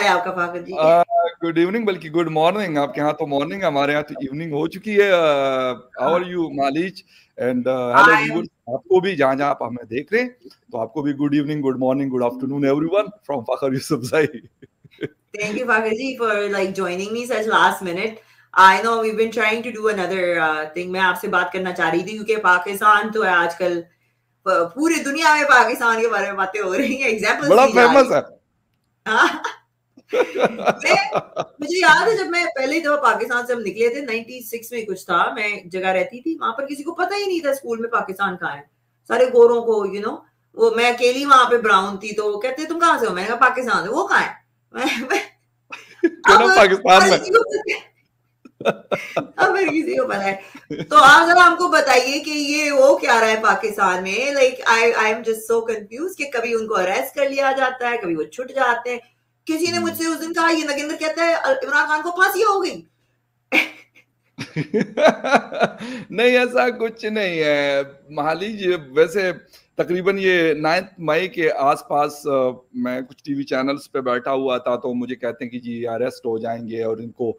हाल है आपका Fakhar ji good evening बल्कि गुड मॉर्निंग आपके यहाँ तो मॉर्निंग हमारे यहाँ तो इवनिंग हो चुकी है हाउ आर यू मालिच एंड हेलो व्यूअर्स आपको भी जहाँ जहाँ आप हमें देख रहे हैं तो आपको भी good evening good morning good afternoon everyone from Fakhar Yusufzai thank you Fakhar ji for like me me such last minute I know we trying trying to do another thing मैं आपसे बात करना चाह रही थी क्योंकि पाकिस्तान तो है आजकल पूरी दुनिया में पाकिस्तान के बारे में बातें हो रही हैं एग्जांपल बड़ा फेमस है मुझे याद है जब मैं पहली दफा पाकिस्तान से हम निकले थे 96 में कुछ था मैं जगह रहती थी वहां पर किसी को पता ही नहीं था स्कूल में पाकिस्तान कहाँ है सारे गोरों को यू you नो know, वो मैं अकेली वहां पे ब्राउन थी तो कहते तुम कहाँ से हो मैंने कहा पाकिस्तान से वो कहाँ है मैं, अब पाकिस्तान में अब किसी को पता है तो आज अगर हमको बताइए कि ये वो क्या रहा है पाकिस्तान में like I I am just so confuse कि कभी उनको अरेस्ट कर लिया जाता है कभी वो छुट जाते हैं किसी ने हम्म। मुझसे उस दिन कहा ये नगेंद्र कहता है इमरान खान को फांसी हो गई नहीं ऐसा कुछ नहीं है महाली जी वैसे तकरीबन ये नाइन्थ मई के आसपास मैं कुछ टीवी चैनल्स पे बैठा हुआ था तो मुझे कहते हैं कि जी अरेस्ट हो जाएंगे और इनको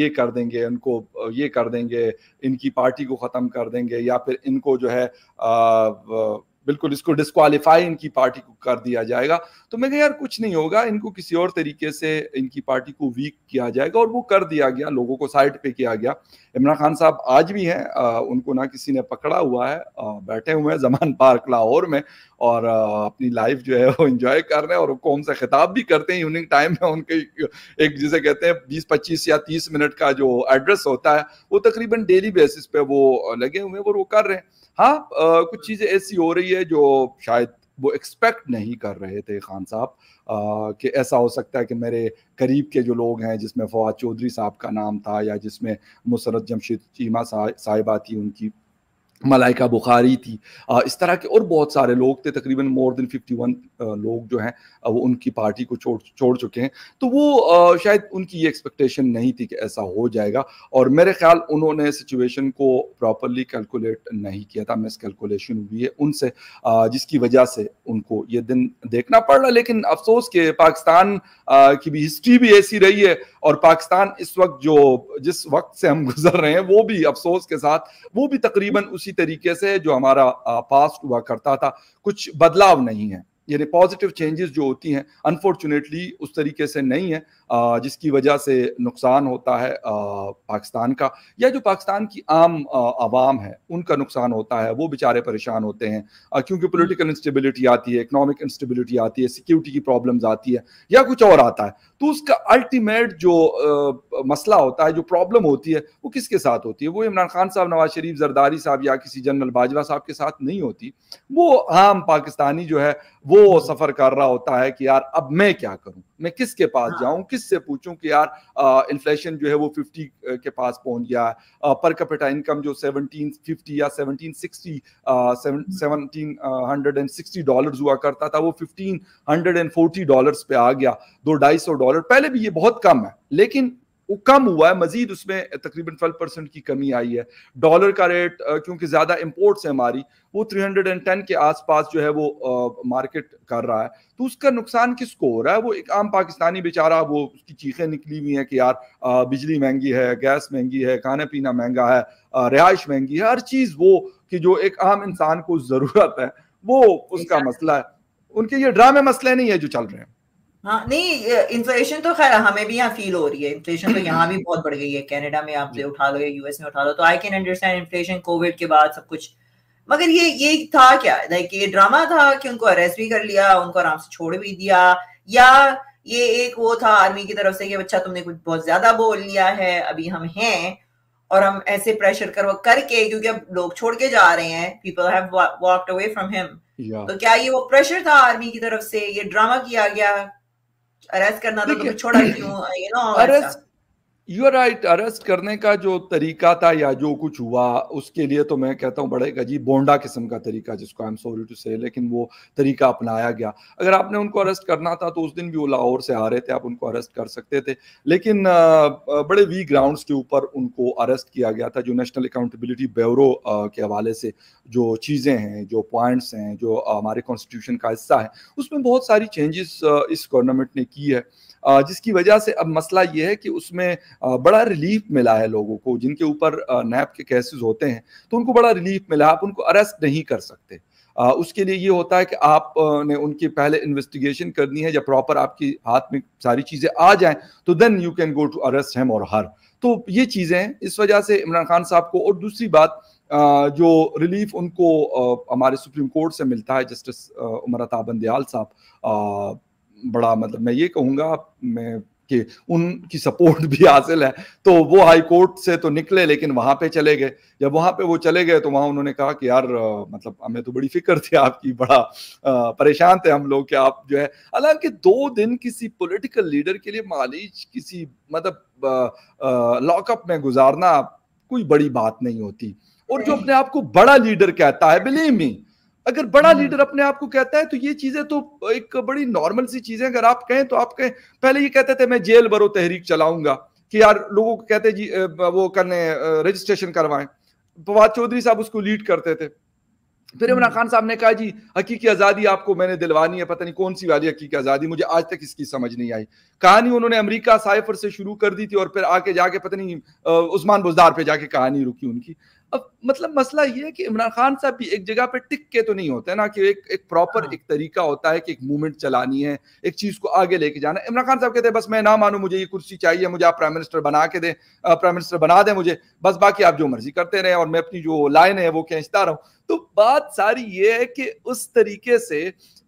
ये कर देंगे इनको ये कर देंगे इनकी पार्टी को ख़त्म कर देंगे या फिर इनको जो है आ, बिल्कुल इसको डिस्कालीफाई इनकी पार्टी को कर दिया जाएगा तो मैं यार कुछ नहीं होगा इनको किसी और तरीके से इनकी पार्टी को वीक किया जाएगा और वो कर दिया गया लोगों को साइड पे किया गया इमरान खान साहब आज भी हैं उनको ना किसी ने पकड़ा हुआ है बैठे हुए हैं जमान पार्क लाहौर में और अपनी लाइफ जो है वो इंजॉय कर रहे हैं और कौन सा खिताब भी करते हैं इवनिंग टाइम में उनके एक जिसे कहते हैं बीस पच्चीस या तीस मिनट का जो एड्रेस होता है वो तकरीबन डेली बेसिस पे वो लगे हुए हैं और वो कर रहे हैं हाँ कुछ चीज़ें ऐसी हो रही है जो शायद वो एक्सपेक्ट नहीं कर रहे थे खान साहब कि ऐसा हो सकता है कि मेरे करीब के जो लोग हैं जिसमें फवाद चौधरी साहब का नाम था या जिसमें मुसरत जमशेद चीमा साहिबा थी उनकी मलाइका बुखारी थी इस तरह के और बहुत सारे लोग थे तकरीबन मोर देन 51 लोग जो हैं वो उनकी पार्टी को छोड़ छोड़ चुके हैं तो वो शायद उनकी ये एक्सपेक्टेशन नहीं थी कि ऐसा हो जाएगा और मेरे ख्याल उन्होंने सिचुएशन को प्रॉपरली कैलकुलेट नहीं किया था मिस कैलकुलेशन हुई है उनसे जिसकी वजह से उनको ये दिन देखना पड़ रहा लेकिन अफसोस के पाकिस्तान की भी हिस्ट्री भी ऐसी रही है और पाकिस्तान इस वक्त जो जिस वक्त से हम गुजर रहे हैं वो भी अफसोस के साथ वो भी तकरीबन उसी तरीके से जो हमारा पास्ट हुआ करता था कुछ बदलाव नहीं है यानी पॉजिटिव चेंजेस जो होती हैं अनफॉर्चुनेटली उस तरीके से नहीं है जिसकी वजह से नुकसान होता है पाकिस्तान का या जो पाकिस्तान की आम आवाम है उनका नुकसान होता है वो बेचारे परेशान होते हैं क्योंकि पोलिटिकल हम्म। इंस्टेबिलिटी आती है इकनॉमिक इंस्टेबिलिटी आती है सिक्योरिटी की प्रॉब्लम्स आती है या कुछ और आता है तो उसका अल्टीमेट जो आ, मसला होता है जो प्रॉब्लम होती है वो किसके साथ होती है वो इमरान खान साहब नवाज शरीफ जरदारी साहब या किसी जनरल बाजवा साहब के साथ नहीं होती वो आम पाकिस्तानी जो है वो हम्म। सफ़र कर रहा होता है कि यार अब मैं क्या करूँ मैं किसके पास हाँ। जाऊं किससे पूछूं कि यार इन्फ्लेशन जो है वो 50 के पास पहुंच गया है पर कैपिटा इनकम जो 1750 या 1760 1760 डॉलर्स हुआ करता था वो 1540 डॉलर्स पे आ गया दो ढाई सौ डॉलर पहले भी ये बहुत कम है लेकिन वो कम हुआ है मजीद उसमें तकरीबन 12 परसेंट की कमी आई है डॉलर का रेट क्योंकि ज़्यादा इम्पोर्ट्स है हमारी वो 310 के आसपास जो है वो आ, मार्केट कर रहा है तो उसका नुकसान किसको हो रहा है वो एक आम पाकिस्तानी बेचारा वो उसकी चीखें निकली हुई हैं कि यार आ, बिजली महंगी है गैस महंगी है खाना पीना महंगा है रिहाइश महंगी है हर चीज़ वो कि जो एक आम इंसान को ज़रूरत है वो उसका मसला है उनके ये ड्रामे मसले नहीं है जो चल रहे हैं हाँ नहीं इन्फ्लेशन तो खैर हमें भी यहाँ फील हो रही है इन्फ्लेशन तो यहाँ भी बहुत बढ़ गई है कनाडा में आप उठा लो या यूएस में उठा लो तो I can understand inflation Covid के बाद सब कुछ मगर ये ये था क्या लाइक ये ड्रामा था कि उनको अरेस्ट भी कर लिया उनको आराम से छोड़ भी दिया या ये एक वो था आर्मी की तरफ से कि अच्छा तुमने कुछ बहुत ज्यादा बोल लिया है अभी हम हैं और हम ऐसे प्रेशर कर करके क्योंकि अब लोग छोड़ के जा रहे हैं people have walked away from him तो क्या ये वो प्रेशर था आर्मी की तरफ से ये ड्रामा किया गया arrest करना था तो छोड़ा क्यों you know you right arrest करने का जो तरीका था या जो कुछ हुआ उसके लिए तो मैं कहता हूँ बड़े अजीब बोंडा किस्म का तरीका जिसको आई एम सॉरी टू से लेकिन वो तरीका अपनाया गया अगर आपने उनको अरेस्ट करना था तो उस दिन भी वो लाहौर से आ रहे थे आप उनको अरेस्ट कर सकते थे लेकिन बड़े वी ग्राउंड के ऊपर उनको अरेस्ट किया गया था जो नेशनल अकाउंटेबिलिटी ब्यूरो के हवाले से जो चीज़ें हैं जो पॉइंट्स हैं जो हमारे कॉन्स्टिट्यूशन का हिस्सा है उसमें बहुत सारी चेंजेस इस गवर्नमेंट ने की है जिसकी वजह से अब मसला ये है कि उसमें बड़ा रिलीफ मिला है लोगों को जिनके ऊपर नैप के केसेस होते हैं तो उनको बड़ा रिलीफ मिला आप उनको अरेस्ट नहीं कर सकते उसके लिए ये होता है कि आप ने उनकी पहले इन्वेस्टिगेशन करनी है या प्रॉपर आपकी हाथ में सारी चीज़ें आ जाएं तो then you can go to arrest him और हर तो ये चीज़ें हैं इस वजह से इमरान खान साहब को और दूसरी बात जो रिलीफ उनको हमारे सुप्रीम कोर्ट से मिलता है जस्टिस उमर बंदयाल साहब बड़ा मतलब मैं ये कहूंगा मैं कि उनकी सपोर्ट भी हासिल है तो वो हाई कोर्ट से तो निकले लेकिन वहां पे चले गए जब वहां पे वो चले गए तो वहां उन्होंने कहा कि यार मतलब हमें तो बड़ी फिक्र थी आपकी बड़ा परेशान थे हम लोग कि आप जो है हालांकि दो दिन किसी पॉलिटिकल लीडर के लिए मालिज किसी मतलब लॉकअप में गुजारना कोई बड़ी बात नहीं होती और जो अपने आप को बड़ा लीडर कहता है बिलीव मी अगर बड़ा हम्म। लीडर अपने आप को कहता है तो ये चीजें तो एक बड़ी नॉर्मल सी चीजें अगर आप कहें तो आप कहें पहले ये कहते थे मैं जेल भरो तहरीक चलाऊंगा कि यार लोगों को कहते जी वो करने रजिस्ट्रेशन करवाएं फवाद चौधरी साहब उसको लीड करते थे फिर इमरान हम्म। खान साहब ने कहा जी हकीकी आज़ादी आपको मैंने दिलवानी है पता नहीं कौन सी वाली हकीकी आज़ादी मुझे आज तक इसकी समझ नहीं आई कहानी उन्होंने अमेरिका साइफर से शुरू कर दी थी और फिर आके जाके पता नहीं उस्मान बुजदार पे जाके कहानी रुकी उनकी अब मतलब मसला ये है कि इमरान खान साहब भी एक जगह पे टिक के तो नहीं होते ना कि एक एक प्रॉपर हाँ। एक तरीका होता है कि एक मूवमेंट चलानी है एक चीज को आगे लेके जाना इमरान खान साहब कहते हैं बस मैं ना मानू मुझे ये कुर्सी चाहिए मुझे आप प्राइम मिनिस्टर बना के दें प्राइम मिनिस्टर बना दें मुझे बस बाकी आप जो मर्जी करते रहे और मैं अपनी जो लाइन है वो खींचता रहा तो बात सारी ये है कि उस तरीके से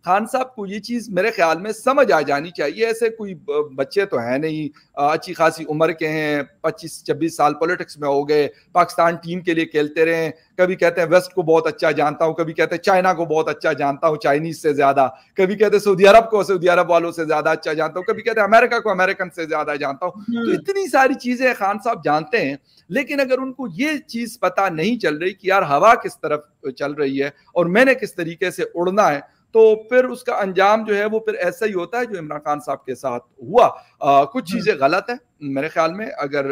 खान साहब को ये चीज़ मेरे ख्याल में समझ आ जानी चाहिए ऐसे कोई बच्चे तो हैं नहीं अच्छी खासी उम्र के हैं पच्चीस छब्बीस साल पॉलिटिक्स में हो गए पाकिस्तान टीम के लिए खेलते रहे कभी कहते हैं वेस्ट को बहुत अच्छा जानता हूँ कभी कहते हैं चाइना को बहुत अच्छा जानता हूँ चाइनीज से ज़्यादा कभी कहते हैं सऊदी अरब को सऊदी अरब वालों से ज़्यादा अच्छा जानता हूँ कभी कहते हैं अमेरिका को अमेरिकन से ज़्यादा जानता हूँ तो हम्म। इतनी सारी चीज़ें खान साहब जानते हैं लेकिन अगर उनको ये चीज़ पता नहीं चल रही कि यार हवा किस तरफ चल रही है और मैंने किस तरीके से उड़ना है तो फिर उसका अंजाम जो है वो फिर ऐसा ही होता है जो इमरान खान साहब के साथ हुआ आ, कुछ हम्म। चीज़ें गलत है मेरे ख्याल में अगर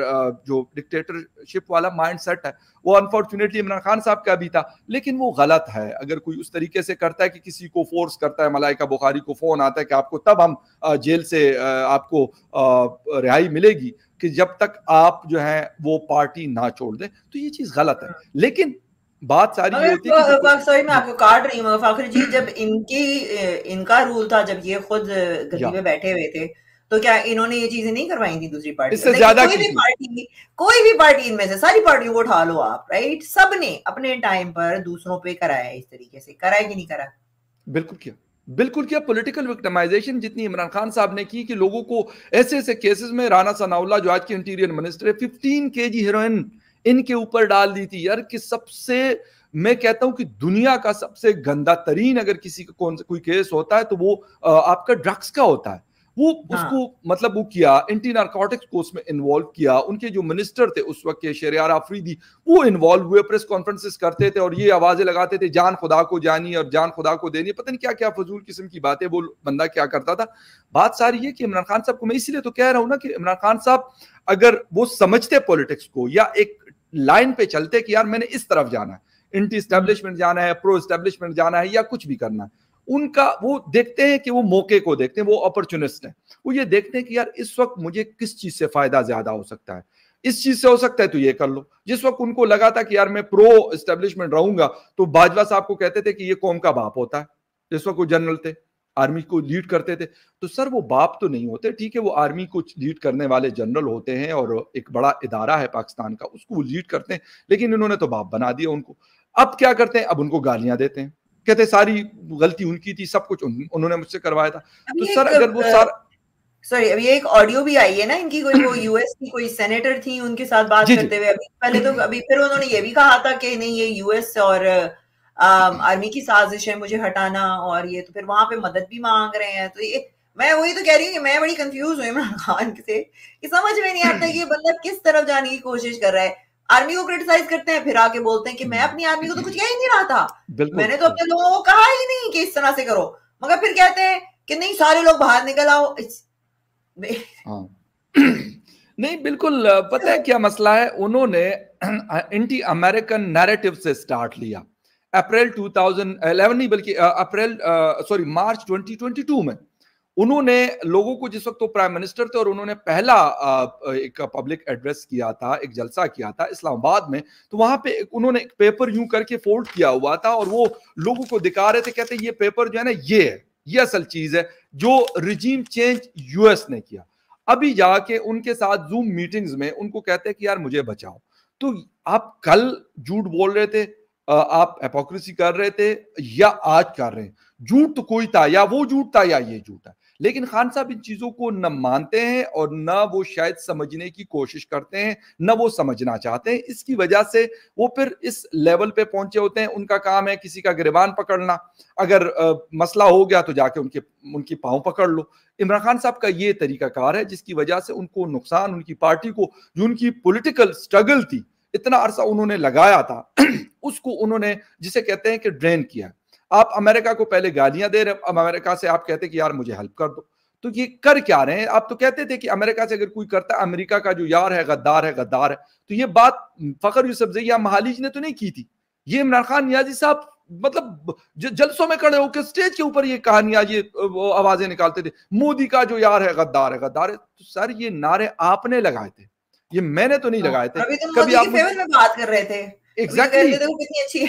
जो डिक्टेटरशिप वाला माइंड सेट है वो अनफॉर्चुनेटली इमरान खान साहब का भी था लेकिन वो गलत है अगर कोई उस तरीके से करता है कि किसी को फोर्स करता है मलाइका बुखारी को फ़ोन आता है कि आपको तब हम जेल से आपको रिहाई मिलेगी कि जब तक आप जो है वो पार्टी ना छोड़ दें तो ये चीज़ गलत है हाँ। लेकिन बात सारी ये होती है सॉरी मैं आपको काट रही हूँ फाखर जी जब इनकी इनका रूल था जब ये खुद गद्दी पे बैठे हुए थे तो क्या इन्होंने ये चीजें नहीं करवाई थी दूसरी पार्टी इससे ज्यादा कोई भी पार्टी कोई भी पार्टी इनमें से सारी पार्टियों को उठा लो आप राइट सब ने अपने टाइम पर दूसरों पे कराया इस तरीके से कराया कि नहीं करा बिल्कुल किया बिल्कुल क्या पॉलिटिकल विक्टिमाइजेशन जितनी इमरान खान साहब ने की कि लोगों को ऐसे ऐसे केसेस में राणा सनाउल्ला जो आज के इंटीरियर मिनिस्टर है 15 केजी हीरोइन इनके ऊपर डाल दी थी यार कि सबसे मैं कहता हूं कि दुनिया का सबसे गंदा तरीन अगर किसी का कौन सा कोई केस होता है तो वो आपका ड्रग्स का होता है वो हाँ। उसको मतलब वो किया एंटी नार्कोटिक्स को उसमें इन्वॉल्व किया उनके जो मिनिस्टर थे उस वक्त के शेरियार आफरीदी वो इन्वॉल्व हुए प्रेस कॉन्फ्रेंसिस करते थे और ये आवाजें लगाते थे जान खुदा को जानी और जान खुदा को देनी पता नहीं क्या क्या फजूल किस्म की बातें वो बंदा क्या करता था बात सारी है कि इमरान खान साहब को मैं इसीलिए तो कह रहा हूँ ना कि इमरान खान साहब अगर वो समझते पॉलिटिक्स को या एक लाइन पे चलते कि यार मैंने इस तरफ जाना है एंटी स्टैब्लिशमेंट जाना है प्रो स्टैब्लिशमेंट जाना है या कुछ भी करना है उनका वो देखते हैं कि वो मौके को देखते हैं वो अपॉर्चुनिस्ट हैं वो ये देखते हैं कि यार इस वक्त मुझे किस चीज़ से फायदा ज़्यादा हो सकता है इस चीज से हो सकता है तो ये कर लो जिस वक्त उनको लगा था कि यार मैं प्रो स्टेब्लिशमेंट रहूंगा तो बाजवा साहब को कहते थे कि ये कौम का बाप होता है जिस वक्त वो जनरल थे आर्मी को लीड करते थे तो सर वो बाप तो नहीं होते ठीक है वो आर्मी को लीड करने वाले जनरल होते हैं और एक बड़ा इदारा है पाकिस्तान का उसको वो लीड करते हैं लेकिन इन्होंने तो बाप बना दिया उनको अब क्या करते हैं अब उनको गालियां देते हैं कहते सारी गलती उनकी थी सब कुछ उन्होंने मुझसे करवाया था तो सर अगर वो सर सॉरी अभी एक ऑडियो भी आई है ना इनकी कोई वो यूएस की कोई सेनेटर थी उनके साथ बात करते हुए अभी पहले तो अभी फिर उन्होंने ये भी कहा था कि नहीं ये यूएस और आर्मी की साजिश है मुझे हटाना और ये तो फिर वहां पे मदद भी मांग रहे हैं तो ये मैं वही तो कह रही हूँ मैं बड़ी कंफ्यूज हूँ इमरान खान से कि समझ में नहीं आता कि ये बंदा किस तरफ जाने की कोशिश कर रहा है आर्मी को क्रिटिसाइज करते हैं फिर आके बोलते हैं कि मैं अपनी आर्मी को तो कुछ कह ही नहीं रहा था मैंने तो अपने लोगों को कहा ही नहीं कि इस तरह से करो मगर फिर कहते हैं कि नहीं सारे लोग बाहर निकल आओ हाँ। नहीं बिल्कुल पता है क्या मसला है उन्होंने एंटी अमेरिकन नैरेटिव से स्टार्ट लिया अप्रैल 2011 नहीं बल्कि अप्रैल सॉरी मार्च 2022 में उन्होंने लोगों को जिस वक्त वो तो प्राइम मिनिस्टर थे और उन्होंने पहला एक पब्लिक एड्रेस किया था एक जलसा किया था इस्लामाबाद में तो वहां पे उन्होंने एक पेपर यूं करके फोल्ड किया हुआ था और वो लोगों को दिखा रहे थे कहते ये पेपर जो है ना ये है ये असल चीज है जो रिजीम चेंज यूएस ने किया अभी जाके उनके साथ जूम मीटिंग्स में उनको कहते हैं कि यार मुझे बचाओ तो आप कल झूठ बोल रहे थे आप एपोक्रेसी कर रहे थे या आज कर रहे हैं झूठ तो कोई था या वो झूठ था या ये झूठ है लेकिन खान साहब इन चीजों को न मानते हैं और न वो शायद समझने की कोशिश करते हैं न वो समझना चाहते हैं इसकी वजह से वो फिर इस लेवल पे पहुंचे होते हैं उनका काम है किसी का गिरबान पकड़ना अगर आ, मसला हो गया तो जाके उनके उनकी पाँव पकड़ लो इमरान खान साहब का ये तरीकाकार है जिसकी वजह से उनको नुकसान उनकी पार्टी को जो उनकी पोलिटिकल स्ट्रगल थी इतना अरसा उन्होंने लगाया था उसको उन्होंने जिसे कहते हैं कि ड्रेन किया आप अमेरिका को पहले गालियां दे रहे अब अमेरिका से आप कहते कि यार मुझे हेल्प कर दो तो ये कर क्या रहे हैं आप तो कहते थे कि अमेरिका से अगर कोई करता है अमेरिका का जो यार है गद्दार है गद्दार है तो ये बात फखर यूसुफ जैया महालिज ने तो नहीं की थी ये इमरान खान नियाजी साहब मतलब जलसों में खड़े होकर स्टेज के ऊपर ये कहानियां ये आवाजें निकालते थे मोदी का जो यार है गद्दार है गद्दार है तो सर ये नारे आपने लगाए थे ये मैंने तो नहीं हाँ। लगाए थे कभी आप में बात कर रहे थे एग्जैक्टली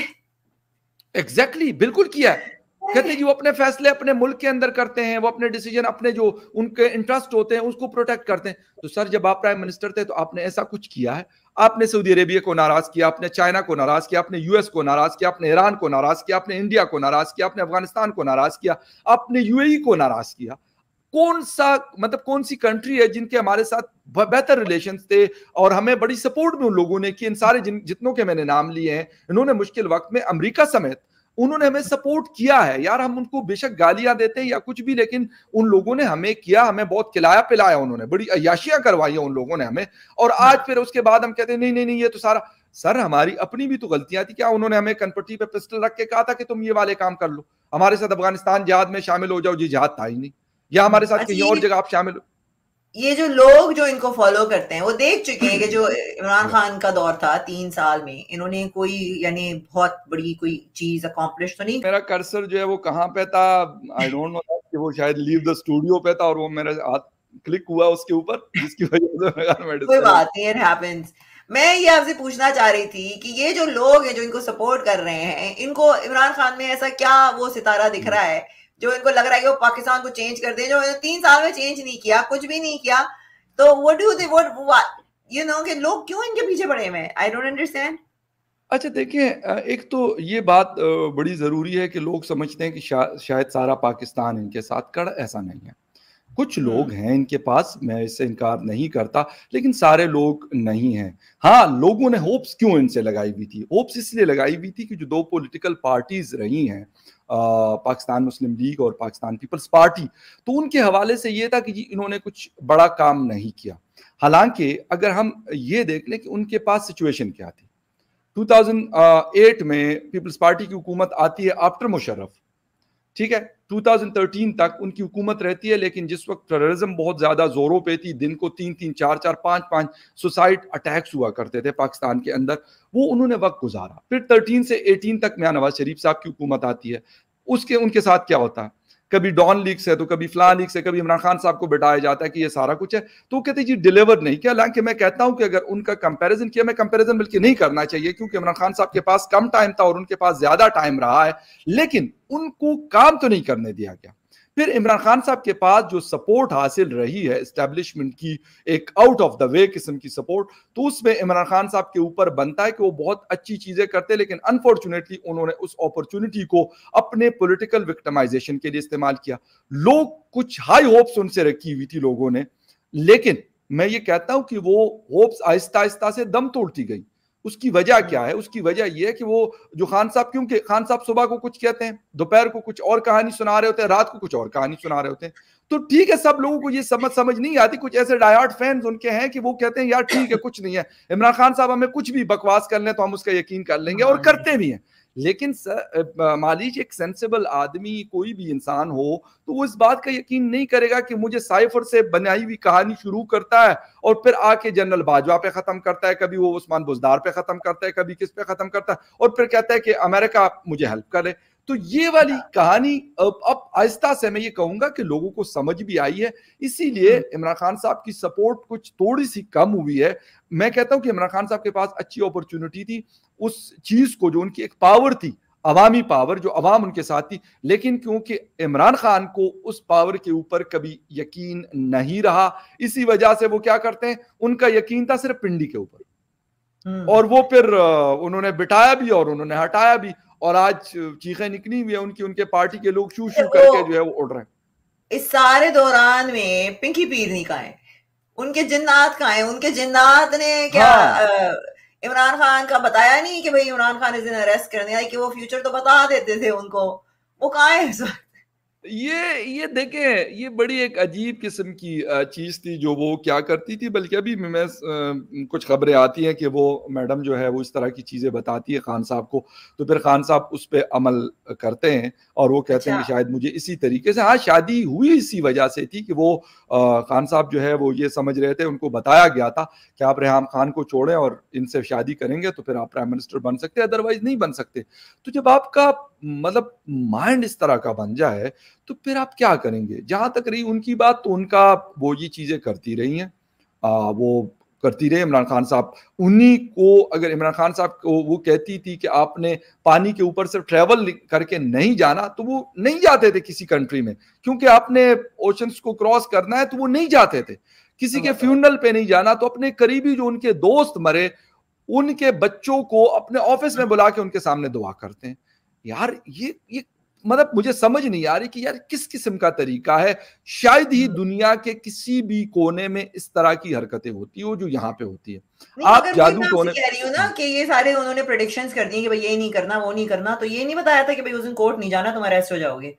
एग्जैक्टली बिल्कुल किया है कहते हैं कि वो अपने फैसले अपने मुल्क के अंदर करते हैं वो अपने डिसीजन अपने जो उनके इंटरेस्ट होते हैं उसको प्रोटेक्ट करते हैं तो सर जब आप प्राइम मिनिस्टर थे तो आपने ऐसा कुछ किया है आपने सऊदी अरेबिया को नाराज किया आपने चाइना को नाराज किया आपने यूएस को नाराज किया आपने ईरान को नाराज किया आपने इंडिया को नाराज किया आपने अफगानिस्तान को नाराज किया आपने यूएई e को नाराज किया कौन सा मतलब कौन सी कंट्री है जिनके हमारे साथ बेहतर रिलेशन थे और हमें बड़ी सपोर्ट में उन लोगों ने कि इन सारे जिन जितनों के मैंने नाम लिए हैं इन्होंने मुश्किल वक्त में अमेरिका समेत उन्होंने हमें सपोर्ट किया है यार हम उनको बेशक गालियां देते हैं या कुछ भी लेकिन उन लोगों ने हमें किया हमें बहुत खिलाया पिलाया उन्होंने बड़ी अयाशियां करवाई उन लोगों ने हमें और आज फिर उसके बाद हम कहते हैं नहीं नहीं नहीं ये तो सारा सर हमारी अपनी भी तो गलतियां थी क्या उन्होंने हमें कनपट्टी पे पिस्टल रख के कहा था कि तुम ये वाले काम कर लो हमारे साथ अफगानिस्तान जहाद में शामिल हो जाओ जी जहाद था ही नहीं या हमारे साथ कहीं और जगह आप शामिल ये जो लोग जो इनको फॉलो करते हैं वो देख चुके हैं कि जो इमरान खान का दौर था तीन साल में इन्होंने कोई यानी बहुत बड़ी कोई चीज अकॉम्प्लिश तो नहीं मेरा कर्सर जो है वो कहाँ पे था आई डोंट नो कि वो शायद लीव द स्टूडियो पे था और वो मेरा हाथ क्लिक हुआ उसके ऊपर जिसकी वजह से कोई बात नहीं इट हैपेंस मैं ये आपसे पूछना चाह रही थी कि ये जो लोग हैं जो इनको सपोर्ट कर रहे हैं इनको इमरान खान में ऐसा क्या वो सितारा दिख रहा है जो इनको लग रहा है कि वो पाकिस्तान को चेंज कर दे जो तीन साल में चेंज नहीं किया कुछ भी नहीं किया तो वो do they what you know कि लोग क्यों इनके पीछे पड़े हुए हैं आई डोंट अंडरस्टैंड अच्छा देखिए एक तो ये बात बड़ी ज़रूरी है कि लोग समझते हैं कि शा, शायद सारा पाकिस्तान इनके साथ कड़ा ऐसा नहीं है कुछ hmm. लोग हैं इनके पास मैं इससे इनकार नहीं करता लेकिन सारे लोग नहीं हैं हाँ लोगों ने होप्स क्यों इनसे लगाई हुई थी होप्स इसलिए लगाई हुई थी कि जो दो पॉलिटिकल पार्टीज रही हैं पाकिस्तान मुस्लिम लीग और पाकिस्तान पीपल्स पार्टी तो उनके हवाले से यह था कि जी इन्होंने कुछ बड़ा काम नहीं किया हालांकि अगर हम ये देख लें कि उनके पास सिचुएशन क्या थी 2008 में पीपल्स पार्टी की हुकूमत आती है आफ्टर मुशर्रफ ठीक है 2013 तक उनकी हुकूमत रहती है लेकिन जिस वक्त टेररिज्म बहुत ज़्यादा ज़ोरों पे थी दिन को तीन तीन चार चार पाँच पाँच सुसाइड अटैक्स हुआ करते थे पाकिस्तान के अंदर वो उन्होंने वक्त गुजारा फिर 13 से 18 तक मियाँ नवाज शरीफ साहब की हुकूमत आती है उसके उनके साथ क्या होता है कभी डॉन लीक्स है तो कभी फ्ला लीक्स है कभी इमरान खान साहब को बिठाया जाता है कि ये सारा कुछ है तो कहते जी डिलीवर नहीं किया हालांकि मैं कहता हूं कि अगर उनका कंपैरिजन किया मैं कंपैरिजन बल्कि नहीं करना चाहिए क्योंकि इमरान खान साहब के पास कम टाइम था और उनके पास ज्यादा टाइम रहा है लेकिन उनको काम तो नहीं करने दिया गया फिर इमरान खान साहब के पास जो सपोर्ट हासिल रही है इस्टेब्लिशमेंट की एक आउट ऑफ द वे किस्म की सपोर्ट तो उसमें इमरान खान साहब के ऊपर बनता है कि वो बहुत अच्छी चीजें करते लेकिन अनफॉर्चुनेटली उन्होंने उस अपॉर्चुनिटी को अपने पोलिटिकल विक्टमाइजेशन के लिए इस्तेमाल किया लोग कुछ हाई होप्स उनसे रखी हुई थी लोगों ने लेकिन मैं ये कहता हूं कि वो होप्स आहिस्ता आहिस्ता से दम तोड़ती गई उसकी वजह क्या है उसकी वजह यह है कि वो जो खान साहब क्योंकि खान साहब सुबह को कुछ कहते हैं दोपहर को कुछ और कहानी सुना रहे होते हैं रात को कुछ और कहानी सुना रहे होते हैं तो ठीक है सब लोगों को ये समझ समझ नहीं आती कुछ ऐसे डायर्ट फैंस उनके हैं कि वो कहते हैं यार ठीक है कुछ नहीं है इमरान खान साहब हमें कुछ भी बकवास कर लें तो हम उसका यकीन कर लेंगे और हाँ करते भी हैं लेकिन मान लीजिए एक सेंसेबल आदमी कोई भी इंसान हो तो वो इस बात का यकीन नहीं करेगा कि मुझे साइफर से बनाई हुई कहानी शुरू करता है और फिर आके जनरल बाजवा पे खत्म करता है कभी वो उस्मान बुजदार पे खत्म करता है कभी किस पे खत्म करता है और फिर कहता है कि अमेरिका मुझे हेल्प करे तो ये वाली हाँ। कहानी अब, अब आहिस्ता से मैं ये कहूंगा कि लोगों को समझ भी आई है इसीलिए हम्म। इमरान खान साहब की सपोर्ट कुछ थोड़ी सी कम हुई है मैं कहता हूं कि इमरान खान साहब के पास अच्छी अपॉर्चुनिटी थी उस चीज को जो उनकी एक पावर थी अवामी पावर जो अवाम उनके साथ थी लेकिन क्योंकि इमरान खान को उस पावर के ऊपर कभी यकीन नहीं रहा इसी वजह से वो क्या करते हैं उनका यकीन था सिर्फ पिंडी के ऊपर हम्म। और वो फिर उन्होंने बिठाया भी और उन्होंने हटाया भी और आज चीखें निकली हुई है उनकी उनके पार्टी के लोग शू शू करके जो है वो उड़ रहे हैं इस सारे दौरान में पिंकी पीरनी का है उनके जिन्नात का है उनके जिन्नात ने क्या हाँ। इमरान खान का बताया नहीं कि भाई इमरान खान इस दिन अरेस्ट करने आए कि वो फ्यूचर तो बता देते थे उनको वो कहा है इस वक्त ये ये देखें ये बड़ी एक अजीब किस्म की चीज़ थी जो वो क्या करती थी बल्कि अभी मैं कुछ खबरें आती हैं कि वो मैडम जो है वो इस तरह की चीज़ें बताती है खान साहब को तो फिर खान साहब उस पर अमल करते हैं और वो कहते हैं कि अच्छा। शायद मुझे इसी तरीके से हाँ शादी हुई इसी वजह से थी कि वो खान साहब जो है वो ये समझ रहे थे उनको बताया गया था कि आप रेहम खान को छोड़ें और इनसे शादी करेंगे तो फिर आप प्राइम मिनिस्टर बन सकते अदरवाइज नहीं बन सकते तो जब आपका मतलब माइंड इस तरह का बन जाए तो फिर आप क्या करेंगे जहां तक रही उनकी बात तो उनका वो ये चीजें करती रही हैं वो करती रही इमरान खान साहब उन्हीं को अगर इमरान खान साहब को वो कहती थी कि आपने पानी के ऊपर सिर्फ ट्रेवल करके नहीं जाना तो वो नहीं जाते थे किसी कंट्री में क्योंकि आपने ओशंस को क्रॉस करना है तो वो नहीं जाते थे किसी के फ्यूनरल हाँ, हाँ। पे नहीं जाना तो अपने करीबी जो उनके दोस्त मरे उनके बच्चों को अपने ऑफिस में बुला के उनके सामने दुआ करते हैं यार ये ये मतलब मुझे समझ नहीं आ रही कि यार किस किस्म का तरीका है शायद ही हम्म। दुनिया के किसी भी कोने में इस तरह की हरकतें होती हो जो यहाँ पे होती है आप जादू कोने कह रही हो ना कि ये सारे उन्होंने प्रोडिक्शंस कर दिए कि भाई ये नहीं करना वो नहीं करना तो ये नहीं बताया था कि भाई उस दिन कोर्ट नहीं जाना तुम अरेस्ट हो जाओगे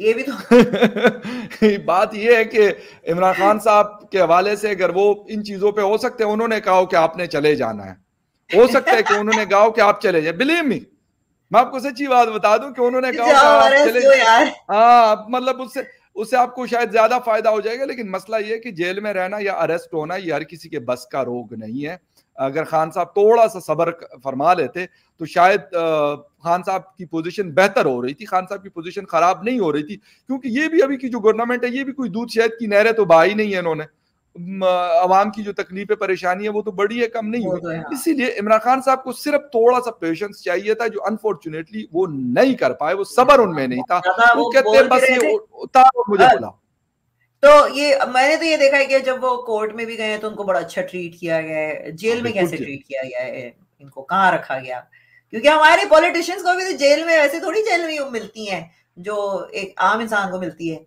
ये भी तो बात ये है कि इमरान खान साहब के हवाले से अगर वो इन चीजों पे हो सकते हैं उन्होंने कहा कि आपने चले जाना है हो सकता है कि उन्होंने कहा कि आप चले जाए बिलीव मी मैं आपको सच्ची बात बता दूं कि उन्होंने कहा हाँ मतलब उससे उससे आपको शायद ज्यादा फायदा हो जाएगा लेकिन मसला ये कि जेल में रहना या अरेस्ट होना ये हर किसी के बस का रोग नहीं है अगर खान साहब थोड़ा सा सबर फरमा लेते तो शायद खान साहब की पोजीशन बेहतर हो रही थी खान साहब की पोजीशन खराब नहीं हो रही थी क्योंकि ये भी अभी की जो गवर्नमेंट है ये भी कोई दूध शहद की नहरें तो बाई नहीं है इन्होंने आवाम की जो तकलीफ है परेशानी है वो तो बड़ी है कम नहीं तो है हाँ। इसीलिए इमरान खान साहब को सिर्फ थोड़ा सा पेशेंस चाहिए था जो अनफॉर्चुनेटली वो नहीं कर पाए वो सबर उनमें नहीं था वो, कहते बस ये मुझे बोला तो ये मैंने तो ये देखा है कि जब वो कोर्ट में भी गए तो उनको बड़ा अच्छा ट्रीट किया गया है जेल हाँ, में कैसे ट्रीट किया गया है इनको कहाँ रखा गया क्योंकि हमारे पॉलिटिशियंस को भी तो जेल में ऐसे थोड़ी जेल में मिलती है जो एक आम इंसान को मिलती है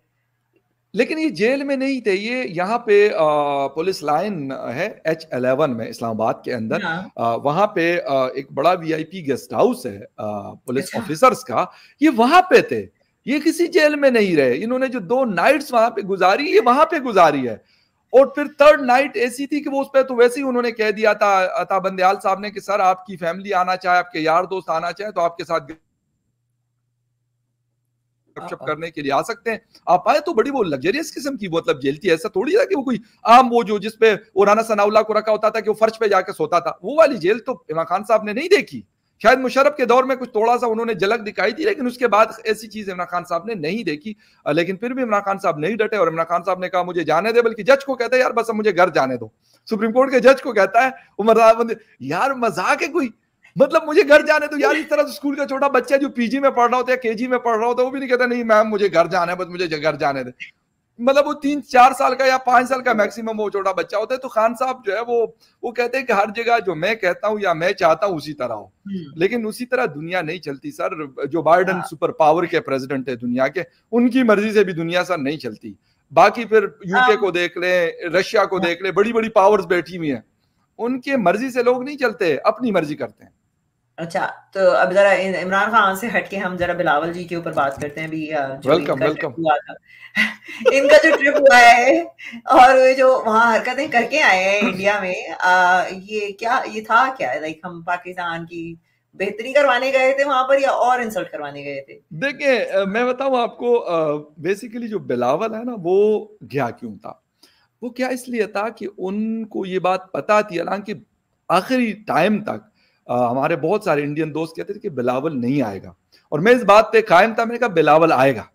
लेकिन ये जेल में नहीं थे ये यहाँ पे पुलिस लाइन है एच अलेवन में इस्लामाबाद के अंदर हाँ। वहां पे आ, एक बड़ा वीआईपी गेस्ट हाउस है पुलिस ऑफिसर्स अच्छा। का ये वहां पे थे ये किसी जेल में नहीं रहे इन्होंने जो दो नाइट्स वहां पे गुजारी ये वहां पे गुजारी है और फिर थर्ड नाइट ऐसी थी कि वो उस पर तो वैसे ही उन्होंने कह दिया था अता बंदयाल साहब ने कि सर आपकी फैमिली आना चाहे आपके यार दोस्त आना चाहे तो आपके साथ गपशप करने के लिए आ सकते हैं आप आए तो बड़ी वो लग्जरियस किस्म की मतलब जेलती है ऐसा थोड़ी था कि वो कोई आम वो जो जिसपे राना सनाउल्ला को रखा होता था कि वो फर्श पे जाकर सोता था वो वाली जेल तो इमरान खान साहब ने नहीं देखी शायद मुशरफ के दौर में कुछ थोड़ा सा उन्होंने झलक दिखाई थी लेकिन उसके बाद ऐसी चीज इमरान खान साहब ने नहीं देखी लेकिन फिर भी इमरान खान साहब नहीं डटे और इमरान खान साहब ने कहा मुझे जाने दे बल्कि जज को कहता है यार बस मुझे घर जाने दो सुप्रीम कोर्ट के जज को कहता है उमर यार मजाक है कोई मतलब मुझे घर जाने दो यार इस तरह से स्कूल का छोटा बच्चा जो पीजी में पढ़ रहा होता है केजी में पढ़ रहा होता है वो भी नहीं कहता नहीं मैम मुझे घर जाना है बस मुझे घर जाने दे मतलब वो तीन चार साल का या पांच साल का मैक्सिमम वो छोटा बच्चा होता है तो खान साहब जो है वो वो कहते हैं कि हर जगह जो मैं कहता हूँ या मैं चाहता हूँ उसी तरह हो हम्म। लेकिन उसी तरह दुनिया नहीं चलती सर जो बाइडन सुपर पावर के प्रेसिडेंट है दुनिया के उनकी मर्जी से भी दुनिया सर नहीं चलती बाकी फिर यूके हाँ। को देख लें रशिया को हाँ। देख लें बड़ी बड़ी पावर्स बैठी हुई हैं उनके मर्जी से लोग नहीं चलते अपनी मर्जी करते हैं अच्छा तो अब जरा इमरान खान से हटके हम जरा बिलावल जी के ऊपर बात करते हैं अभी वेलकम वेलकम इनका जो ट्रिप हुआ है और वे जो वहाँ हरकतें करके आए हैं इंडिया में आ, ये क्या ये था क्या लाइक हम पाकिस्तान की बेहतरी करवाने गए थे वहां पर या और इंसल्ट करवाने गए थे देखिए मैं बताऊं आपको बेसिकली जो बिलावल है ना वो गया क्यों था वो क्या इसलिए था कि उनको ये बात पता थी हालांकि आखिरी टाइम तक आ, हमारे बहुत सारे इंडियन दोस्त कहते थे कि बिलावल नहीं आएगा और मैं इस बात पे कायम था मैंने कहा बिलावल आएगा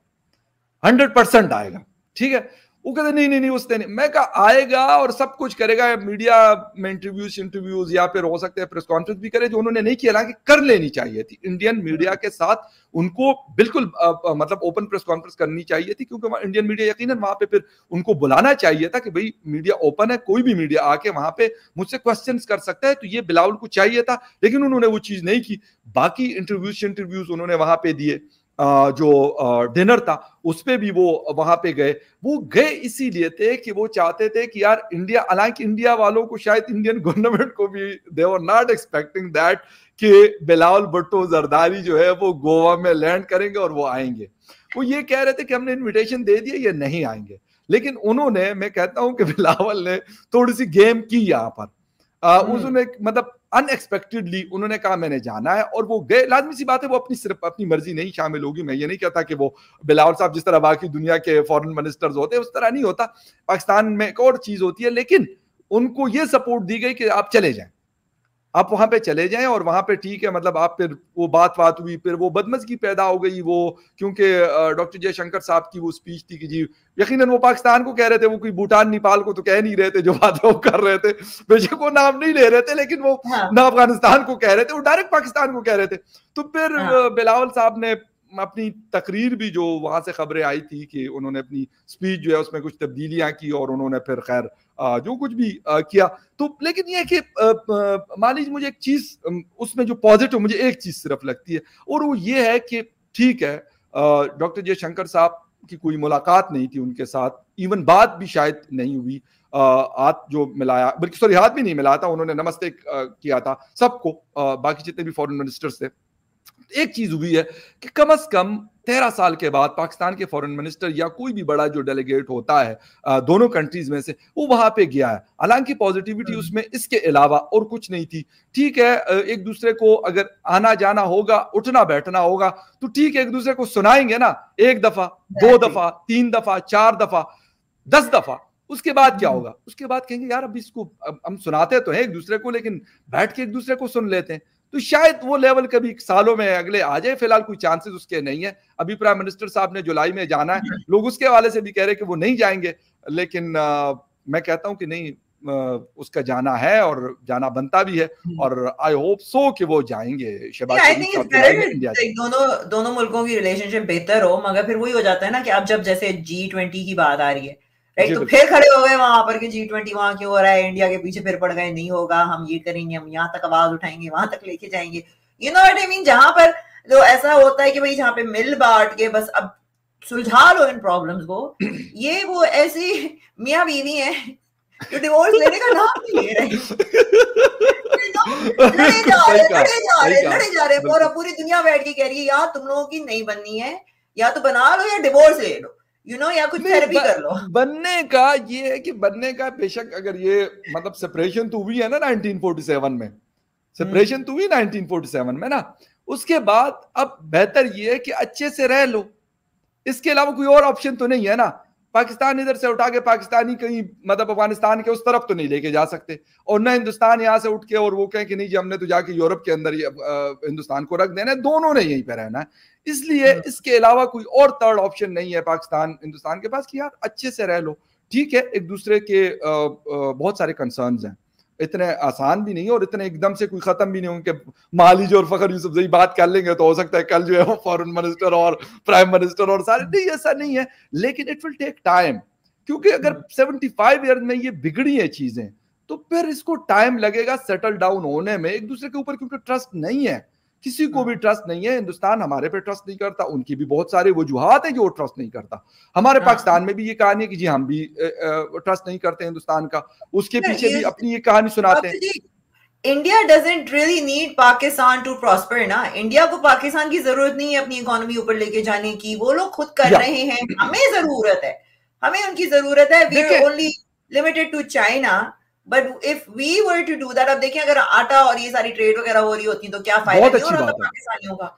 हंड्रेड परसेंट आएगा ठीक है वो कहते नहीं नहीं नहीं उसने नहीं मैं कहा आएगा और सब कुछ करेगा मीडिया में इंटरव्यूज इंटरव्यूज या फिर हो सकते हैं प्रेस कॉन्फ्रेंस भी करे जो उन्होंने नहीं किया हालांकि कर लेनी चाहिए थी इंडियन मीडिया के साथ उनको बिल्कुल आ, आ, मतलब ओपन प्रेस कॉन्फ्रेंस करनी चाहिए थी क्योंकि इंडियन मीडिया यकीन वहां पर फिर उनको बुलाना चाहिए था कि भाई मीडिया ओपन है कोई भी मीडिया आके वहां पर मुझसे क्वेश्चन कर सकता है तो ये बिलावल को चाहिए था लेकिन उन्होंने वो चीज नहीं की बाकी इंटरव्यूज इंटरव्यूज उन्होंने वहां पर दिए जो डिनर था उस पर भी वो वहां पे गए वो गए इसीलिए थे कि वो चाहते थे कि यार इंडिया हालांकि इंडिया वालों को शायद इंडियन गवर्नमेंट को भी they were not expecting that कि बिलावल भट्टो जरदारी जो है वो गोवा में लैंड करेंगे और वो आएंगे वो ये कह रहे थे कि हमने इन्विटेशन दे दिया ये नहीं आएंगे लेकिन उन्होंने मैं कहता हूं कि बिलावल ने थोड़ी सी गेम की यहाँ पर हम्म। उन्होंने मतलब अनएक्सपेक्टेडली उन्होंने कहा मैंने जाना है और वो गए लाजमी सी बात है वो अपनी सिर्फ अपनी मर्जी नहीं शामिल होगी मैं ये नहीं कहता कि वो बिलावर साहब जिस तरह बाकी दुनिया के फॉरेन मिनिस्टर्स होते हैं उस तरह नहीं होता पाकिस्तान में एक और चीज़ होती है लेकिन उनको ये सपोर्ट दी गई कि आप चले जाएं आप वहां पे चले जाएं और वहां पे ठीक है मतलब आप फिर वो बात बात हुई फिर वो बदमजगी पैदा हो गई वो क्योंकि डॉक्टर जयशंकर साहब की वो स्पीच थी कि जी यकीन वो पाकिस्तान को कह रहे थे वो कोई भूटान नेपाल को तो कह नहीं रहे थे जो बात वो कर रहे थे बेशक वो नाम नहीं ले रहे थे लेकिन वो हाँ। ना अफगानिस्तान को कह रहे थे वो डायरेक्ट पाकिस्तान को कह रहे थे तो फिर हाँ। बिलावल साहब ने अपनी तकरीर भी जो वहां से खबरें आई थी कि उन्होंने अपनी स्पीच जो है उसमें कुछ तब्दीलियां की और उन्होंने फिर खैर जो कुछ भी किया तो लेकिन ये कि मान लीजिए मुझे एक चीज उसमें जो पॉजिटिव मुझे एक चीज सिर्फ लगती है और वो ये है कि ठीक है डॉक्टर जय शंकर साहब की कोई मुलाकात नहीं थी उनके साथ इवन बात भी शायद नहीं हुई हाथ जो मिलाया बल्कि सॉरी हाथ भी नहीं मिलाया था उन्होंने नमस्ते किया था सबको बाकी जितने भी फॉरेन मिनिस्टर्स थे एक चीज हुई है कि कम अज कम तेरह साल के बाद पाकिस्तान के फॉरेन मिनिस्टर या कोई भी बड़ा जो डेलीगेट होता है दोनों कंट्रीज में से वो वहां पे गया है हालांकि पॉजिटिविटी हम्म। उसमें इसके अलावा और कुछ नहीं थी ठीक है एक दूसरे को अगर आना जाना होगा उठना बैठना होगा तो ठीक है एक दूसरे को सुनाएंगे ना एक दफा दो दफा तीन दफा चार दफा दस दफा उसके बाद क्या हम्म। होगा उसके बाद कहेंगे यार अब इसको हम सुनाते तो है एक दूसरे को लेकिन बैठ के एक दूसरे को सुन लेते हैं तो शायद वो लेवल कभी सालों में अगले आ जाए फिलहाल कोई चांसेस उसके नहीं है अभी प्राइम मिनिस्टर साहब ने जुलाई में जाना है लोग उसके हवाले से भी कह रहे हैं कि वो नहीं जाएंगे लेकिन आ, मैं कहता हूं कि नहीं उसका जाना है और जाना बनता भी है हम्म। और आई होप सो कि वो जाएंगे दोनों दोनों मुल्कों की रिलेशनशिप बेहतर हो मगर फिर वही हो जाता है ना कि अब जब जैसे जी ट्वेंटी की बात आ रही है राइट तो फिर खड़े हो गए वहां पर कि जी ट्वेंटी वहां क्यों हो रहा है इंडिया के पीछे फिर पड़ गए नहीं होगा हम ये करेंगे हम यहाँ तक आवाज उठाएंगे वहां तक लेके जाएंगे यू नो आई मीन जहां पर जो ऐसा होता है कि भाई जहाँ पे मिल बांट के बस अब सुलझा लो इन प्रॉब्लम्स को ये वो ऐसी मियाँ बीवी है जो डिवोर्स लेने का नाम नहीं ले रहे लड़े जा रहे पूरी दुनिया बैठ के कह रही है यार तुम लोगों की नहीं बननी है या तो बना लो या डिवोर्स ले लो यू नो या कुछ थेरेपी कर लो बनने का ये है कि बनने का बेशक अगर ये मतलब सेपरेशन तो हुई है ना 1947 में सेपरेशन हम्म। तो हुई 1947 में ना उसके बाद अब बेहतर ये है कि अच्छे से रह लो इसके अलावा कोई और ऑप्शन तो नहीं है ना पाकिस्तान इधर से उठा के पाकिस्तानी कहीं मतलब अफगानिस्तान के उस तरफ तो नहीं लेके जा सकते और ना हिंदुस्तान यहाँ से उठ के और वो कहें कि नहीं जी हमने तो जाके यूरोप के अंदर हिंदुस्तान को रख देना है दोनों ने यहीं पर रहना है इसलिए हाँ। इसके अलावा कोई और थर्ड ऑप्शन नहीं है पाकिस्तान हिंदुस्तान के पास कि यार अच्छे से रह लो ठीक है एक दूसरे के बहुत सारे कंसर्न हैं इतने आसान भी नहीं और इतने एकदम से कोई खत्म भी नहीं होंगे मालिज और फखर यूसुफ जई बात कर लेंगे तो हो सकता है कल जो है वो फॉरन मिनिस्टर और प्राइम मिनिस्टर और सारे नहीं ऐसा नहीं है लेकिन इट विल टेक टाइम क्योंकि अगर सेवेंटी फाइव ईयर में ये बिगड़ी है चीजें तो फिर इसको टाइम लगेगा सेटल डाउन होने में एक दूसरे के ऊपर क्योंकि ट्रस्ट नहीं है किसी को भी ट्रस्ट हाँ। नहीं है हिंदुस्तान हमारे पे ट्रस्ट नहीं करता उनकी भी बहुत सारे वजुहत है जो वो ट्रस्ट नहीं करता हमारे हाँ। पाकिस्तान में भी ये कहानी है कि जी हम भी ट्रस्ट नहीं करते हिंदुस्तान का उसके पीछे भी अपनी ये कहानी सुनाते हैं India doesn't really need Pakistan to prosper ना इंडिया को पाकिस्तान की जरूरत नहीं है अपनी इकोनॉमी ऊपर लेके जाने की वो लोग खुद कर रहे हैं हमें जरूरत है हमें उनकी जरूरत है we are only limited to China but if we were to do that अब देखिए अगर आटा और ये सारी ट्रेड वगैरह हो रही होती तो क्या फायदा बहुत अच्छी तो है पाकिस्तानियों का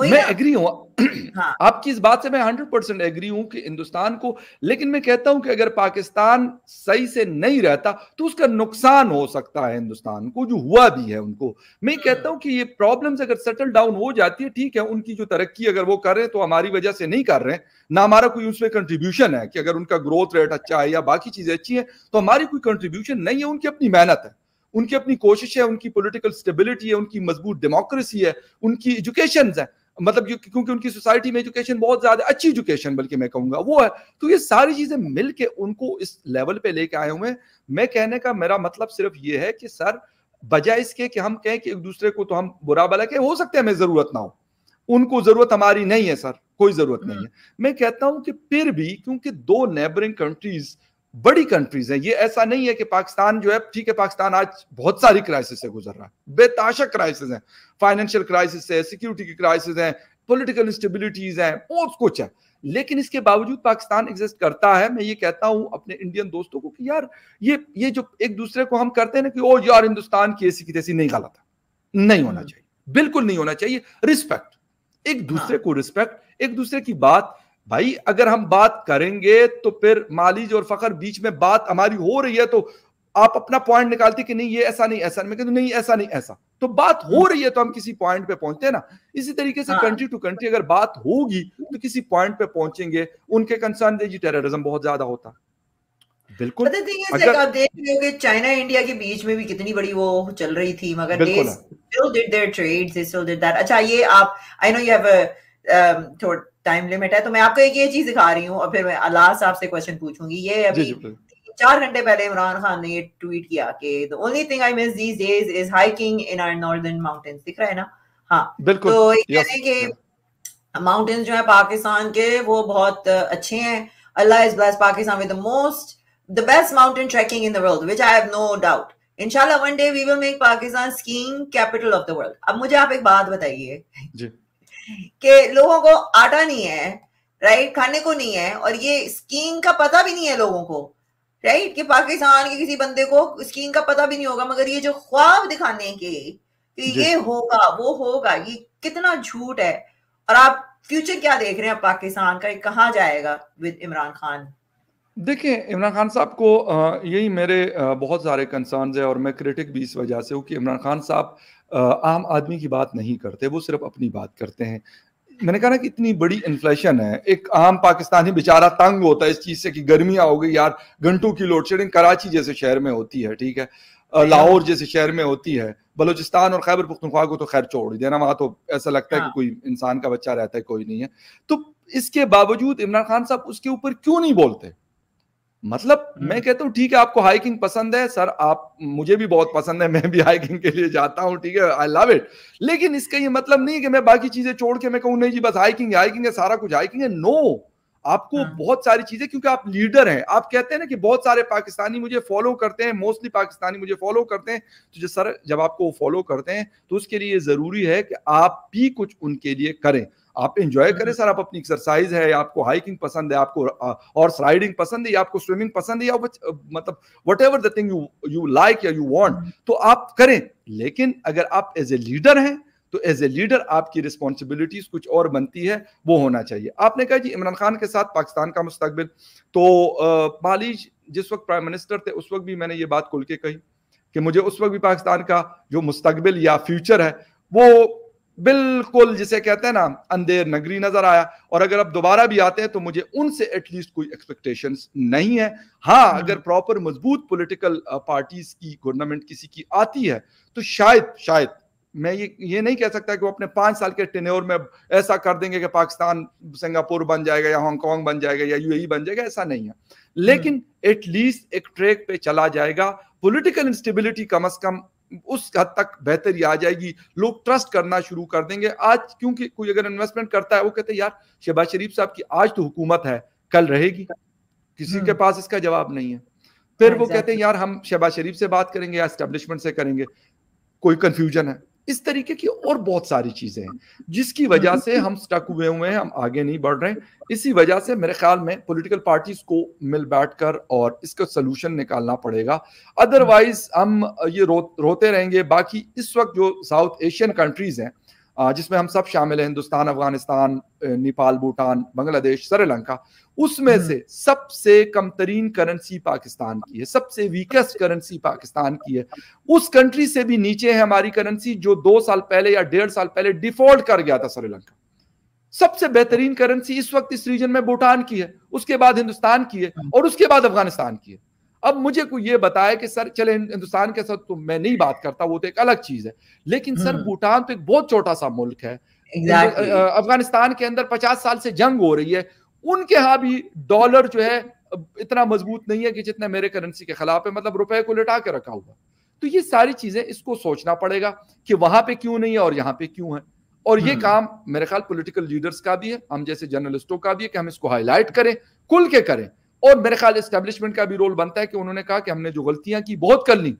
मैं एग्री हूं हाँ। आपकी इस बात से मैं हंड्रेड परसेंट एग्री हूं कि हिंदुस्तान को लेकिन मैं कहता हूं कि अगर पाकिस्तान सही से नहीं रहता तो उसका नुकसान हो सकता है हिंदुस्तान को जो हुआ भी है उनको मैं हम्म। कहता हूँ कि ये प्रॉब्लम्स अगर सेटल डाउन हो जाती है ठीक है उनकी जो तरक्की अगर वो कर रहे हैं तो हमारी वजह से नहीं कर रहे हैं ना हमारा कोई उसमें कंट्रीब्यूशन है कि अगर उनका ग्रोथ रेट अच्छा है या बाकी चीजें अच्छी है तो हमारी कोई कंट्रीब्यूशन नहीं है उनकी अपनी मेहनत है उनकी अपनी कोशिश है उनकी पॉलिटिकल स्टेबिलिटी है उनकी मजबूत डेमोक्रेसी है उनकी एजुकेशन है मतलब क्योंकि उनकी सोसाइटी में एजुकेशन बहुत ज्यादा अच्छी एजुकेशन बल्कि मैं कहूंगा वो है तो ये सारी चीजें मिलके उनको इस लेवल पे लेके आए हुए मैं कहने का मेरा मतलब सिर्फ ये है कि सर बजाय इसके कि हम कहें कि एक दूसरे को तो हम बुरा भला के हो सकते हैं हमें जरूरत ना हो उनको जरूरत हमारी नहीं है सर कोई जरूरत हम्म। नहीं है मैं कहता हूं कि फिर भी क्योंकि दो नेबरिंग कंट्रीज बड़ी कंट्रीज हैं ये ऐसा नहीं है कि पाकिस्तान जो है ठीक है पाकिस्तान आज बहुत सारी क्राइसिस से गुजर रहा है बेताशा क्राइसिस हैं फाइनेंशियल क्राइसिस है सिक्योरिटी की क्राइसिस हैं पॉलिटिकल इंस्टेबिलिटीज हैं बहुत कुछ है लेकिन इसके बावजूद पाकिस्तान एग्जिस्ट करता है मैं ये कहता हूं अपने इंडियन दोस्तों को कि यार ये ये जो एक दूसरे को हम करते हैं ना कि ओ यार हिंदुस्तान की ऐसी की तैसी नहीं गलत है नहीं होना हम्म। चाहिए बिल्कुल नहीं होना चाहिए रिस्पेक्ट एक दूसरे हाँ। को रिस्पेक्ट एक दूसरे की बात भाई अगर हम बात करेंगे तो फिर मालिज और फखर बीच में बात हमारी हो रही है तो आप अपना पॉइंट निकालते कि नहीं ये ऐसा नहीं ऐसा मैं नहीं ऐसा नहीं ऐसा तो बात हो रही है तो हम किसी पॉइंट पे पहुंचते हैं ना इसी तरीके से कंट्री टू कंट्री अगर बात होगी तो किसी पॉइंट पे पहुंचेंगे उनके कंसर्न जी टेररिज्म बहुत ज्यादा होता बिल्कुल अगर... आप देख रहे होंगे चाइना इंडिया के बीच में भी कितनी बड़ी वो चल रही थी मगर दे still did their trades they still did that अच्छा ये आप I know you have a time limit है तो मैं आपको एक ये चीज दिखा रही हूँ और फिर मैं अल्लाह साहब से क्वेश्चन पूछूंगी ये अभी चार घंटे पहले इमरान खान ने ये ट्वीट किया कि the only thing I miss these days is hiking in our northern mountains दिख रहा है ना हाँ बिल्कुल तो ये yes. कि माउंटेन्स जो है पाकिस्तान के वो बहुत अच्छे हैं Allah is bless Pakistan with the most the best mountain trekking in the world which I have no doubt इंशाल्लाह one day we will make Pakistan skiing capital of the world अब मुझे आप एक बात बताइए कि लोगों को आटा नहीं है राइट खाने को नहीं है और ये स्कीइंग का पता भी नहीं है लोगों को राइट कि पाकिस्तान के किसी बंदे को स्कीइंग का पता भी नहीं होगा मगर ये जो ख्वाब दिखाने के कि ये होगा वो होगा ये कितना झूठ है और आप फ्यूचर क्या देख रहे हैं पाकिस्तान का कहाँ जाएगा विद इमरान खान देखिए इमरान खान साहब को यही मेरे बहुत सारे कंसर्न्स हैं और मैं क्रिटिक भी इस वजह से हूँ कि इमरान खान साहब आम आदमी की बात नहीं करते वो सिर्फ अपनी बात करते हैं मैंने कहा ना कि इतनी बड़ी इन्फ्लेशन है एक आम पाकिस्तानी बेचारा तंग होता है इस चीज़ से कि गर्मियाँ हो गई यार घंटों की लोड शेडिंग कराची जैसे शहर में होती है ठीक है लाहौर जैसे शहर में होती है बलोचिस्तान और खैबर पुख्तनख्वा को तो खैर छोड़ ही देना वहाँ तो ऐसा लगता है कि हाँ। कोई इंसान का बच्चा रहता है कोई नहीं है तो इसके बावजूद इमरान खान साहब उसके ऊपर क्यों नहीं बोलते मतलब हम्म। मैं कहता हूँ ठीक है आपको हाइकिंग पसंद है सर आप मुझे भी बहुत पसंद है मैं भी हाइकिंग के लिए जाता हूँ ठीक है आई लव इट लेकिन इसका ये मतलब नहीं कि मैं बाकी चीजें छोड़ के मैं कहूँ नहीं जी बस हाइकिंग है हाइकिंग है सारा कुछ हाइकिंग है नो आपको हाँ। बहुत सारी चीजें क्योंकि आप लीडर हैं आप कहते हैं ना कि बहुत सारे पाकिस्तानी मुझे फॉलो करते हैं मोस्टली पाकिस्तानी मुझे फॉलो करते हैं तो जो सर जब आपको फॉलो करते हैं तो उसके लिए जरूरी है कि आप भी कुछ उनके लिए करें आप इंजॉय करें हम्म। सर आप अपनी एक्सरसाइज है आपको हाइकिंग पसंद है आपको हॉर्स राइडिंग पसंद है आपको स्विमिंग पसंद है या मतलब whatever the thing you you like या यू वॉन्ट हम्म। तो आप करें लेकिन अगर आप एज ए लीडर हैं तो एज ए लीडर आपकी रिस्पॉन्सिबिलिटीज कुछ और बनती है वो होना चाहिए आपने कहा जी इमरान खान के साथ पाकिस्तान का मुस्तबिल तो मालीज जिस वक्त प्राइम मिनिस्टर थे उस वक्त भी मैंने ये बात खुल के कही कि मुझे उस वक्त भी पाकिस्तान का जो मुस्तबिल या फ्यूचर है वो बिल्कुल जिसे कहते हैं ना अंधेर नगरी नजर आया और अगर आप दोबारा भी आते हैं तो मुझे उनसे एटलीस्ट कोई एक्सपेक्टेशन नहीं है हाँ हम्म। अगर प्रॉपर मजबूत पोलिटिकल पार्टीज की गवर्नमेंट किसी की आती है तो शायद शायद मैं ये ये नहीं कह सकता कि वो अपने पांच साल के टेन्योर में ऐसा कर देंगे कि पाकिस्तान सिंगापुर बन जाएगा या हांगकॉन्ग बन जाएगा या यूएई e बन जाएगा ऐसा नहीं है हम्म। लेकिन एटलीस्ट एक ट्रैक पे चला जाएगा पॉलिटिकल इंस्टेबिलिटी कम अज कम उस हद तक बेहतरी आ जाएगी लोग ट्रस्ट करना शुरू कर देंगे आज क्योंकि कोई अगर इन्वेस्टमेंट करता है वो कहते हैं यार शहबाज शरीफ साहब की आज तो हुकूमत है कल रहेगी किसी के हम्म। पास इसका जवाब नहीं है फिर वो कहते हैं यार हम शहबाज शरीफ से बात करेंगे या स्टेब्लिशमेंट से करेंगे कोई कंफ्यूजन है इस तरीके की और बहुत सारी चीजें हैं जिसकी वजह से हम स्टक हुए हुए हैं हम आगे नहीं बढ़ रहे इसी वजह से मेरे ख्याल में पॉलिटिकल पार्टीज को मिल बैठ कर और इसका सोल्यूशन निकालना पड़ेगा अदरवाइज हम ये रो, रोते रहेंगे बाकी इस वक्त जो साउथ एशियन कंट्रीज हैं जिसमें हम सब शामिल हैं हिंदुस्तान अफगानिस्तान नेपाल भूटान बांग्लादेश श्रीलंका उसमें हम्म। से सबसे कम तरीन करेंसी पाकिस्तान की है सबसे वीकेस्ट करेंसी पाकिस्तान की है उस कंट्री से भी नीचे है हमारी करेंसी जो दो साल पहले या डेढ़ साल पहले डिफॉल्ट कर गया था श्रीलंका सबसे बेहतरीन करेंसी इस वक्त इस रीजन में भूटान की है उसके बाद हिंदुस्तान की है हम्म। और उसके बाद अफगानिस्तान की है अब मुझे को ये बताया कि सर चले हिंदुस्तान के साथ तो मैं नहीं बात करता वो तो एक अलग चीज है लेकिन सर हम्म। भूटान तो एक बहुत छोटा सा मुल्क है अफगानिस्तान के अंदर पचास साल से जंग हो रही है उनके यहाँ भी डॉलर जो है इतना मजबूत नहीं है कि जितना मेरे करेंसी के खिलाफ है मतलब रुपए को लिटा के रखा हुआ तो ये सारी चीजें इसको सोचना पड़ेगा कि वहां पे क्यों नहीं है और यहाँ पे क्यों है और ये हम्म। काम मेरे ख्याल पॉलिटिकल लीडर्स का भी है हम जैसे जर्नलिस्टों का भी है कि हम इसको हाईलाइट करें खुल के करें और मेरे ख्याल स्टैब्लिशमेंट का भी रोल बनता है कि उन्होंने कहा कि हमने जो गलतियां की बहुत कर ली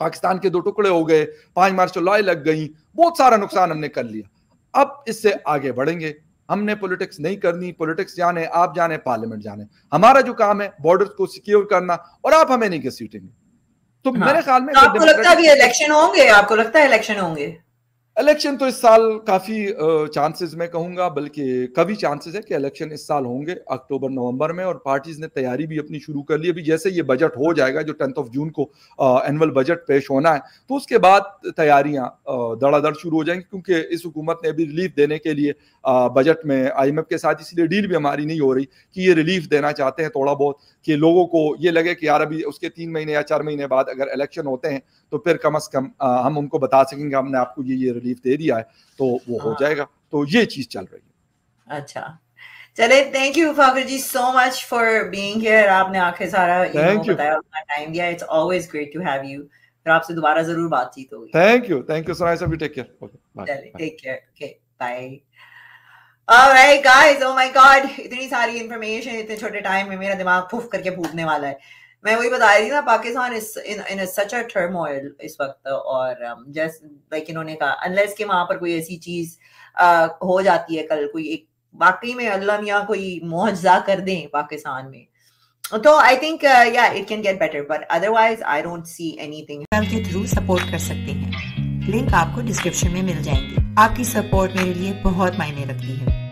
पाकिस्तान के दो टुकड़े हो गए पांच मार्च लॉय लग गई बहुत सारा नुकसान हमने कर लिया अब इससे आगे बढ़ेंगे हमने पॉलिटिक्स नहीं करनी पॉलिटिक्स जाने आप जाने पार्लियामेंट जाने हमारा जो काम है बॉर्डर को सिक्योर करना और आप हमें नहीं घसीटेंगे तो हाँ। मेरे ख्याल में तो आपको लगता है इलेक्शन होंगे आपको लगता है इलेक्शन होंगे इलेक्शन तो इस साल काफी चांसेस मैं कहूंगा बल्कि कभी चांसेस है कि इलेक्शन इस साल होंगे अक्टूबर नवंबर में और पार्टीज ने तैयारी भी अपनी शुरू कर ली अभी जैसे ये बजट हो जाएगा जो टेंथ ऑफ जून को एनुअल बजट पेश होना है तो उसके बाद तैयारियां धड़ाधड़ शुरू हो जाएंगी क्योंकि इस हुकूमत ने अभी रिलीफ देने के लिए बजट में आई के साथ इसलिए डील भी हमारी नहीं हो रही कि ये रिलीफ देना चाहते हैं थोड़ा बहुत कि लोगों को ये लगे कि यार अभी उसके तीन महीने या चार महीने बाद अगर इलेक्शन होते हैं तो फिर कम अज कम हम उनको बता सकेंगे हमने आपको ये ये रिलीफ रिलीफ दे दिया है तो वो हो हाँ। जाएगा तो ये चीज चल रही है अच्छा चले thank you Fakhar ji so much for being here आपने आखिर सारा थैंक यू बताया अपना टाइम दिया it's always great to have you फिर आपसे दोबारा जरूर बातचीत होगी thank you thank you Sarai साहब take care okay bye take care okay bye Alright guys, oh my god, इतनी सारी इन्फॉर्मेशन इतने छोटे टाइम में मेरा दिमाग फूफ करके फूटने वाला है मैं वही बता रही थी ना पाकिस्तान इन सच अ टर्मोइल इस वक्त और um, जस्ट लाइक इन्होंने कहा अनलेस कि वहां पर कोई ऐसी चीज हो जाती है कल कोई एक वाकई में अल्लाह मियाँ कोई मुआवजा कर दें पाकिस्तान में तो आई थिंक या it can get better but otherwise I don't see anything के थ्रू सपोर्ट कर सकते हैं लिंक आपको डिस्क्रिप्शन में मिल जाएंगे आपकी सपोर्ट मेरे लिए बहुत मायने रखती है